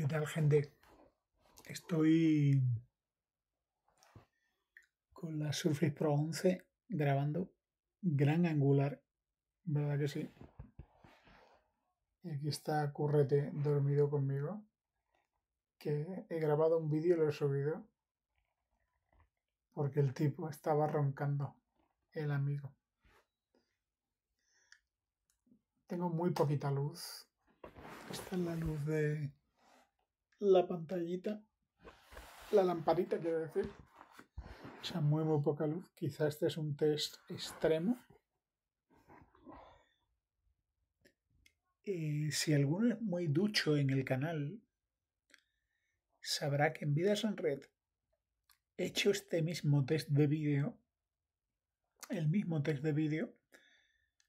¿Qué tal, gente? Estoy con la Surface Pro 11 grabando gran angular, ¿verdad que sí? Y aquí está Currete dormido conmigo, que he grabado un vídeo y lo he subido porque el tipo estaba roncando, el amigo. Tengo muy poquita luz. Esta es la luz de la pantallita, la lamparita quiero decir. O sea, muy muy poca luz. Quizás este es un test extremo. Eh, si alguno es muy ducho en el canal, sabrá que en Vidas en Red he hecho este mismo test de vídeo, el mismo test de vídeo,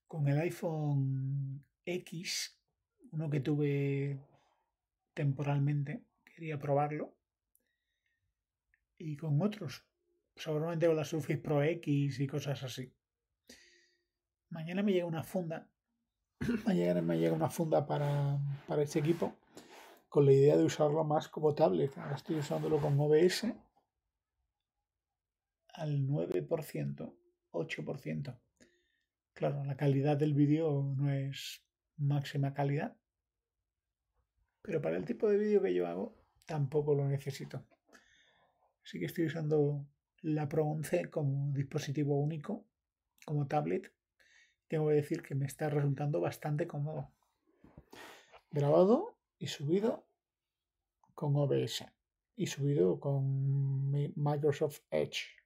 con el iPhone X, uno que tuve temporalmente, quería probarlo. Y con otros, seguramente con la Surface Pro X y cosas así. Mañana me llega una funda. Mañana me llega una funda para, para este equipo con la idea de usarlo más como tablet. Ahora estoy usándolo con OBS al 9%, 8%. Claro, la calidad del vídeo no es máxima calidad, pero para el tipo de vídeo que yo hago tampoco lo necesito. Así que estoy usando la Pro 11 como dispositivo único, como tablet. Tengo que decir que me está resultando bastante cómodo. Grabado y subido con OBS y subido con Microsoft Edge.